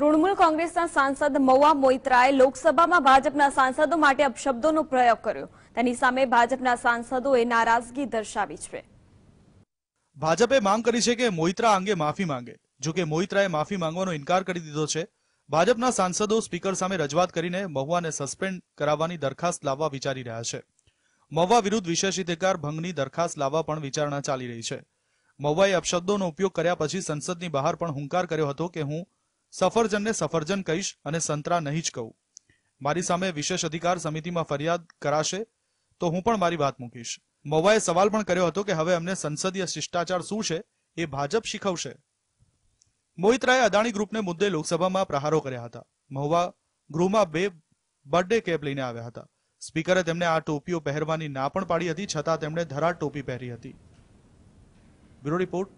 તૃણમૂલ કોંગ્રેસના સાંસદ મૌવા મોઇત્રાએ લોકસભામાં ભાજપના સાંસદો માટે અપશબ્દોનો પ્રયોગ કર્યો તેની સામે ભાજપના સાંસદોએ નારાજગી દર્શાવી છે ભાજપે માંગ કરી છે કે મોઇત્રા અંગે માફી માંગે જો કે મોઇત્રાએ માફી માંગવાનો ઇનકાર કરી દીધો છે ભાજપના સાંસદો સ્પીકર સામે રજૂઆત કરીને મહુવાને સસ્પેન્ડ કરાવવાની દરખાસ્ત લાવવા વિચારી રહ્યા છે મહુવા વિરુદ્ધ વિશેષાધિકાર ભંગની દરખાસ્ત લાવવા પણ વિચારણા ચાલી રહી છે મહુવાએ અપશબ્દોનો ઉપયોગ કર્યા પછી સંસદની બહાર પણ હુંકાર કર્યો હતો કે હું સફરજનને સફરજન કહીશ અને સંતરા નહીં જ કહું મારી સામે વિશેષ અધિકાર સમિતિમાં ફરિયાદ કરાશે તો હું પણ મારી વાત મૂકીશ મવાએ સવાલ પણ કર્યો હતો કે હવે અમને સંસદીય શિષ્ટાચાર શું છે એ ભાજપ શીખવશે મોહિતરાય અદાણી ગ્રુપને મુદ્દે લોકસભામાં પ્રહારો કર્યા હતા મહુવા ગૃહમાં બે બર્થડે કેપ લઈને આવ્યા હતા સ્પીકરે તેમને આ ટોપીઓ પહેરવાની ના પણ પાડી હતી છતાં તેમણે ધરા ટોપી પહેરી હતી બ્યુરો રિપોર્ટ